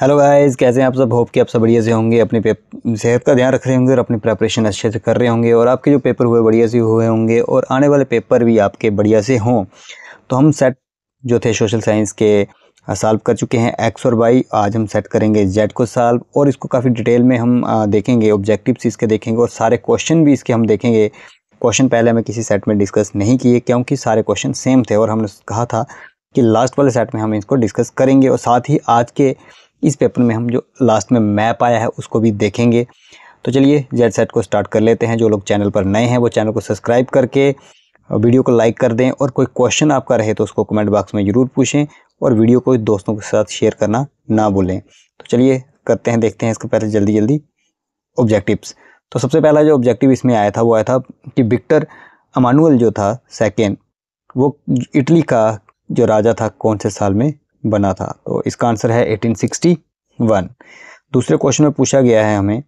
Hello guys कैसे हैं आप सब होप कि आप सब बढ़िया से होंगे अपनी सेहत का ध्यान रख रहे होंगे और अपनी प्रेपरेशन अच्छे से कर रहे होंगे और आपके जो पेपर हुए बढ़िया से हुए होंगे और आने वाले पेपर भी आपके बढ़िया से हों तो हम सेट जो थे सोशल साइंस के सॉल्व कर चुके हैं एक्स और वाई आज हम सेट करेंगे जेड को सॉल्व और इसको काफ़ी डिटेल में हम देखेंगे ऑब्जेक्टिव्स इसके देखेंगे और सारे क्वेश्चन भी इसके हम देखेंगे क्वेश्चन पहले हमें किसी सेट में डिस्कस नहीं किए क्योंकि सारे क्वेश्चन सेम थे और हमने कहा था कि लास्ट वाले सेट में हम इसको डिस्कस करेंगे और साथ ही आज के इस पेपर में हम जो लास्ट में मैप आया है उसको भी देखेंगे तो चलिए जेड सेट को स्टार्ट कर लेते हैं जो लोग चैनल पर नए हैं वो चैनल को सब्सक्राइब करके वीडियो को लाइक कर दें और कोई क्वेश्चन आपका रहे तो उसको कमेंट बॉक्स में ज़रूर पूछें और वीडियो को दोस्तों के साथ शेयर करना ना भूलें तो चलिए करते हैं देखते हैं इसके पहले जल्दी जल्दी ऑब्जेक्टिव्स तो सबसे पहला जो ऑब्जेक्टिव इसमें आया था वो आया था कि विक्टर अमानुअल जो था सेकेंड वो इटली का जो राजा था कौन से साल में बना था तो इसका आंसर है 1861 दूसरे क्वेश्चन में पूछा गया है हमें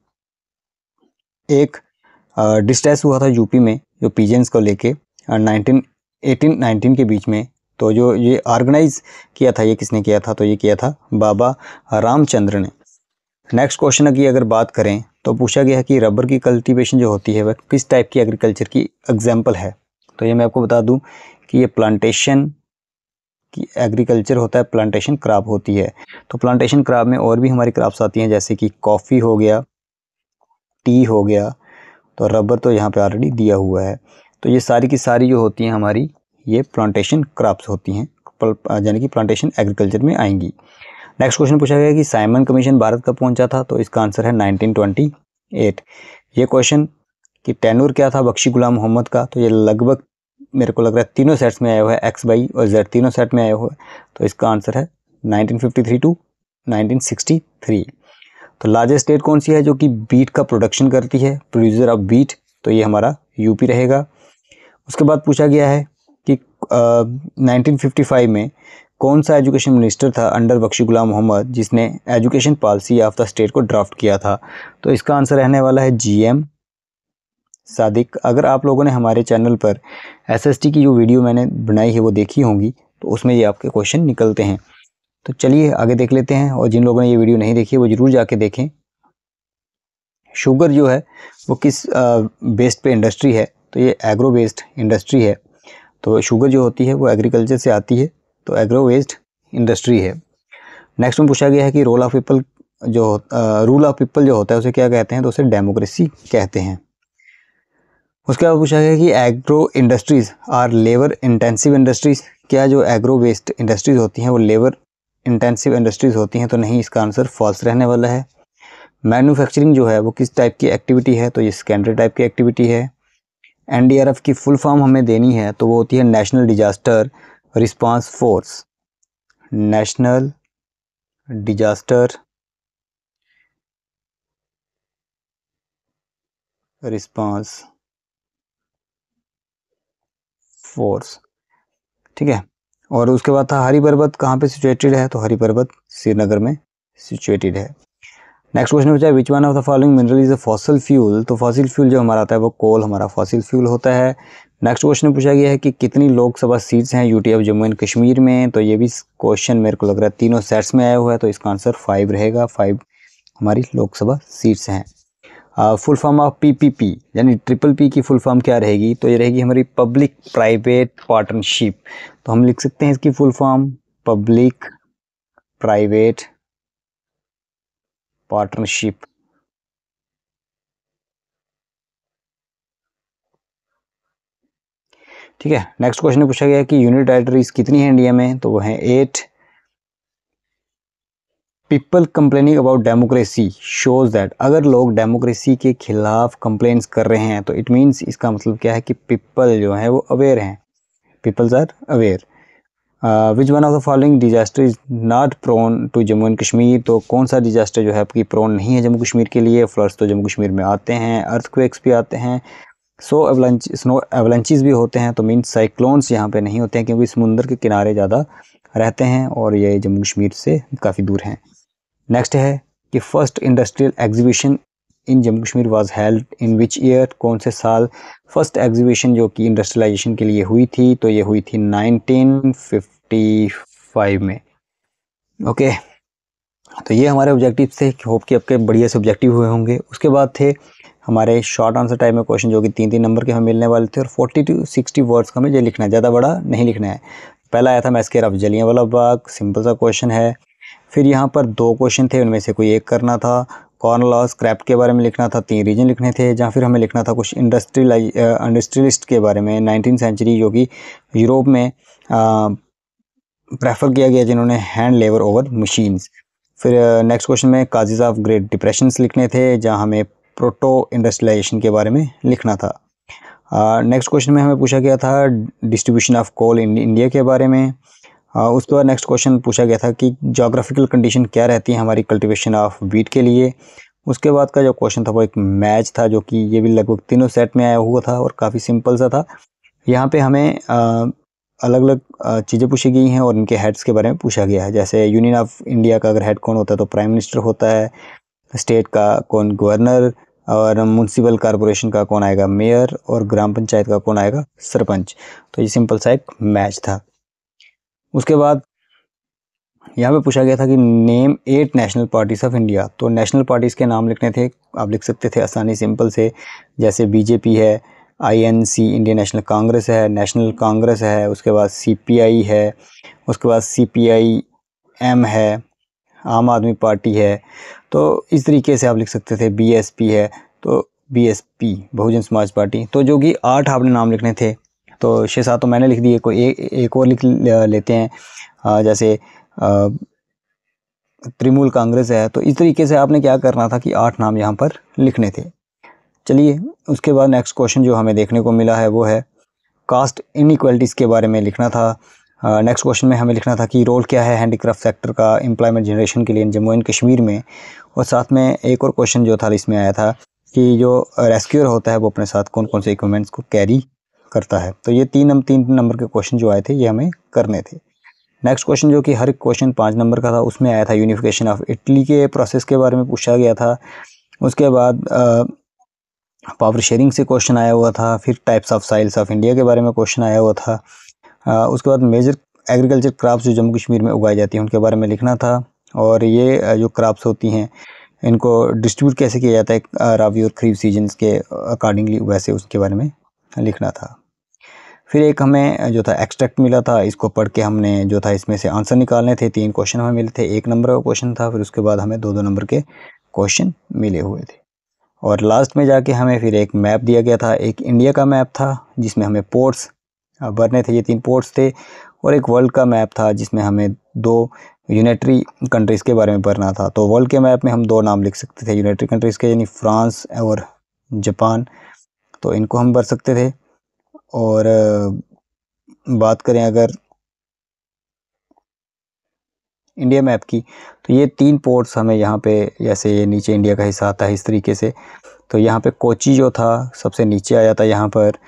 एक डिस्ट्रेस हुआ था यूपी में जो पीजेंस को लेके नाइनटीन एटीन नाइनटीन के बीच में तो जो ये ऑर्गेनाइज किया था ये किसने किया था तो ये किया था बाबा रामचंद्र ने नेक्स्ट क्वेश्चन की अगर बात करें तो पूछा गया है कि रबर की कल्टीवेशन जो होती है वह किस टाइप की एग्रीकल्चर की एग्जाम्पल है तो ये मैं आपको बता दूं कि ये प्लांटेशन कि एग्रीकल्चर होता है प्लांटेशन क्राप होती है तो प्लांटेशन क्राप में और भी हमारी क्राप्स आती हैं जैसे कि कॉफ़ी हो गया टी हो गया तो रबर तो यहाँ पे ऑलरेडी दिया हुआ है तो ये सारी की सारी जो होती हैं हमारी ये प्लांटेशन क्राप्स होती हैं यानी कि प्लांटेशन एग्रीकल्चर में आएंगी नेक्स्ट क्वेश्चन पूछा गया कि साइमन कमीशन भारत कब पहुँचा था तो इसका आंसर है नाइनटीन ये क्वेश्चन कि टेनूर क्या था बख्शी गुलाम मोहम्मद का तो ये लगभग मेरे को लग रहा है तीनों सेट्स में आया हुआ है एक्स वाई और जेड तीनों सेट में आया हुआ है तो इसका आंसर है 1953 टू 1963 तो लार्जेस्ट स्टेट कौन सी है जो कि बीट का प्रोडक्शन करती है प्रोड्यूसर ऑफ बीट तो ये हमारा यूपी रहेगा उसके बाद पूछा गया है कि नाइनटीन में कौन सा एजुकेशन मिनिस्टर था अंडर बख्शी गुलाम मोहम्मद जिसने education policy of the state को ड्राफ्ट किया था तो इसका आंसर रहने वाला है जीएम सादिक अगर आप लोगों ने हमारे चैनल पर एसएसटी की जो वीडियो मैंने बनाई है वो देखी होंगी तो उसमें ये आपके क्वेश्चन निकलते हैं तो चलिए आगे देख लेते हैं और जिन लोगों ने ये वीडियो नहीं देखी है वो ज़रूर जाके देखें शुगर जो है वो किस बेस्ड पे इंडस्ट्री है तो ये एग्रो बेस्ड इंडस्ट्री है तो शुगर जो होती है वो एग्रीकल्चर से आती है तो एग्रो बेस्ड इंडस्ट्री है नेक्स्ट में पूछा गया है कि रोल ऑफ पीपल जो रूल ऑफ पीपल जो होता है उसे क्या कहते हैं तो उसे डेमोक्रेसी कहते हैं उसके बाद पूछा गया कि agro industries are labour intensive industries क्या जो एग्रो वेस्ट इंडस्ट्रीज़ होती हैं वो लेबर इंटेंसिव इंडस्ट्रीज़ होती हैं तो नहीं इसका आंसर फॉल्स रहने वाला है मैन्युफैक्चरिंग जो है वो किस टाइप की एक्टिविटी है तो ये सेकेंडरी टाइप की एक्टिविटी है एनडीआरएफ की फुल फॉर्म हमें देनी है तो वो होती है national disaster response force national disaster response force ठीक है और उसके बाद था हरी पर्वत कहाँ पे सिचुएटेड है तो हरी पर्वत श्रीनगर में सिचुएटेड है नेक्स्ट क्वेश्चन पूछा which one of the following mineral is a fossil fuel तो फॉसिल फ्यूल जो हमारा आता है वो कोल हमारा फॉसिल फ्यूल होता है नेक्स्ट क्वेश्चन पूछा गया है कि कितनी लोकसभा सीट्स हैं UT of Jammu and Kashmir में तो ये भी क्वेश्चन मेरे को लग रहा है तीनों सेट्स में आया हुआ है तो इसका आंसर फाइव रहेगा फाइव हमारी लोकसभा सीट्स हैं फुल फॉर्म ऑफ पीपीपी यानी ट्रिपल पी की फुल फॉर्म क्या रहेगी तो ये रहेगी हमारी पब्लिक प्राइवेट पार्टनरशिप तो हम लिख सकते हैं इसकी full form public private partnership ठीक है नेक्स्ट क्वेश्चन पूछा गया कि यूनिट डायरेक्टरीज कितनी है इंडिया में तो वो है at people complaining about democracy shows that अगर लोग डेमोक्रेसी के खिलाफ कंप्लेंट्स कर रहे हैं तो इट मीन्स इसका मतलब क्या है कि पीपल जो है वो अवेयर हैं peoples are aware which one of the following disaster is not prone to Jammu and Kashmir तो कौन सा डिजास्टर जो है आपकी प्रोन नहीं है जम्मू कश्मीर के लिए फ्लड्स तो जम्मू कश्मीर में आते हैं अर्थक्वेक्स भी आते हैं सो एवलेंच स्नो एवलेंचीज़ भी होते हैं तो मीन साइक्लोन्स यहाँ पे नहीं होते हैं क्योंकि समुंदर के किनारे ज़्यादा रहते हैं और ये जम्मू कश्मीर से काफ़ी दूर हैं नेक्स्ट है कि first industrial exhibition in Jammu Kashmir was held in which year कौन से साल फर्स्ट एग्जीबिशन जो कि इंडस्ट्रियलाइजेशन के लिए हुई थी तो ये हुई थी 1955 में ओके okay. तो ये हमारे ऑब्जेक्टिव थे होप कि आपके बढ़िया से ऑब्जेक्टिव हुए होंगे उसके बाद थे हमारे शॉर्ट आंसर टाइप में क्वेश्चन जो कि तीन तीन नंबर के हमें मिलने वाले थे और फोर्टी टू सिक्सटी वर्ड्स का हमें ये लिखना है ज़्यादा बड़ा नहीं लिखना है पहला आया था मैस्केर ऑफ जलियाँ वाला बाग सिंपल सा क्वेश्चन है फिर यहाँ पर दो क्वेश्चन थे उनमें से कोई एक करना था कॉर्न लॉस क्रैप्ट के बारे में लिखना था तीन रीजन लिखने थे जहाँ फिर हमें लिखना था कुछ इंडस्ट्रियलाइ इंडस्ट्रियलिस्ट के बारे में नाइनटीन सेंचुरी जो कि यूरोप में प्रेफर किया गया जिन्होंने हैंड लेबर ओवर मशीन्स फिर नेक्स्ट क्वेश्चन में काजेज ऑफ ग्रेट डिप्रेशन लिखने थे जहाँ हमें प्रोटो इंडस्ट्रियलाइजेशन के बारे में लिखना था नेक्स्ट uh, क्वेश्चन में हमें पूछा गया था distribution of coal in India के बारे में हाँ, उसके बाद नेक्स्ट क्वेश्चन पूछा गया था कि जोग्राफिकल कंडीशन क्या रहती है हमारी कल्टिवेशन ऑफ वीट के लिए उसके बाद का जो क्वेश्चन था वो एक मैच था जो कि ये भी लगभग तीनों सेट में आया हुआ था और काफ़ी सिंपल सा था यहाँ पे हमें अलग अलग चीज़ें पूछी गई हैं और इनके हेड्स के बारे में पूछा गया है जैसे यूनियन ऑफ इंडिया का अगर हेड कौन होता है तो प्राइम मिनिस्टर होता है स्टेट का कौन गवर्नर और म्यूनसिपल कॉरपोरेशन का कौन आएगा मेयर और ग्राम पंचायत का कौन आएगा सरपंच तो ये सिंपल सा एक मैच था उसके बाद यहाँ पे पूछा गया था कि name eight national parties of India तो नेशनल पार्टीज़ के नाम लिखने थे आप लिख सकते थे आसानी सिंपल से जैसे बीजेपी है आईएनसी इंडियन नेशनल कांग्रेस है नेशनल कांग्रेस है उसके बाद सीपीआई है उसके बाद एम है आम आदमी पार्टी है तो इस तरीके से आप लिख सकते थे बीएसपी है तो बीएसपी बहुजन समाज पार्टी तो जो कि आठ आपने नाम लिखने थे तो छः सात तो मैंने लिख दिए कोई एक, एक और लिख लेते हैं जैसे तृणमूल कांग्रेस है तो इस तरीके से आपने क्या करना था कि आठ नाम यहाँ पर लिखने थे चलिए उसके बाद नेक्स्ट क्वेश्चन जो हमें देखने को मिला है वो है कास्ट इनक्वलिटीज़ के बारे में लिखना था नेक्स्ट क्वेश्चन में हमें लिखना था कि रोल क्या है हैंडीक्राफ्ट सेक्टर का एम्प्लॉयमेंट जनरेशन के लिए जम्मू एंड कश्मीर में और साथ में एक और क्वेश्चन जो था इसमें आया था कि जो रेस्क्यूअर होता है वो अपने साथ कौन कौन से इक्वमेंट्स को कैरी करता है तो ये तीन नंबर तीन नंबर के क्वेश्चन जो आए थे ये हमें करने थे नेक्स्ट क्वेश्चन जो कि हर एक क्वेश्चन पाँच नंबर का था उसमें आया था यूनिफिकेशन ऑफ इटली के प्रोसेस के बारे में पूछा गया था उसके बाद पावर शेयरिंग से क्वेश्चन आया हुआ था फिर types of soils of India के बारे में क्वेश्चन आया हुआ था आ, उसके बाद मेजर एग्रीकल्चर क्रॉप्स जो जम्मू कश्मीर में उगाई जाती हैं उनके बारे में लिखना था और ये जो क्रॉप्स होती हैं इनको डिस्ट्रीब्यूट कैसे किया जाता है रावी और खरीफ सीजन्स के अकॉर्डिंगली वैसे उसके बारे में लिखना था फिर एक हमें जो था एक्सट्रैक्ट मिला था इसको पढ़ के हमने जो था इसमें से आंसर निकालने थे तीन क्वेश्चन हमें मिले थे एक नंबर का क्वेश्चन था फिर उसके बाद हमें दो दो नंबर के क्वेश्चन मिले हुए थे और लास्ट में जाके हमें फिर एक मैप दिया गया था एक इंडिया का मैप था जिसमें हमें पोर्ट्स भरने थे ये तीन पोर्ट्स थे और एक वर्ल्ड का मैप था जिसमें हमें दो यूनाइटरी कंट्रीज़ के बारे में पढ़ना था तो वर्ल्ड के मैप में हम दो नाम लिख सकते थे यूनाइटरी कंट्रीज़ के यानी फ्रांस और जापान तो इनको हम भर सकते थे और बात करें अगर इंडिया मैप की तो ये तीन पोर्ट्स हमें यहाँ पे जैसे ये नीचे इंडिया का हिस्सा आता है इस तरीके से तो यहाँ पे कोची जो था सबसे नीचे आया था यहाँ पर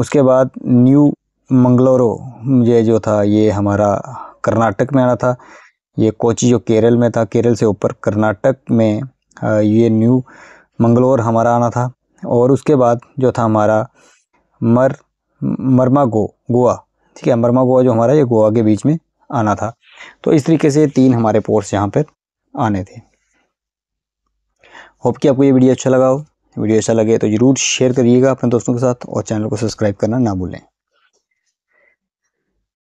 उसके बाद न्यू मंगलोरो ये जो था ये हमारा कर्नाटक में आना था ये कोची जो केरल में था केरल से ऊपर कर्नाटक में ये न्यू मंगलोर हमारा आना था और उसके बाद जो था हमारा मर मरमा गो गोवा ठीक है मरमा गोवा जो हमारा ये गोवा के बीच में आना था तो इस तरीके से तीन हमारे पोर्ट्स यहाँ पर आने थे होप कि आपको ये वीडियो अच्छा लगा हो वीडियो अच्छा लगे तो ज़रूर शेयर करिएगा अपने दोस्तों के साथ और चैनल को सब्सक्राइब करना ना भूलें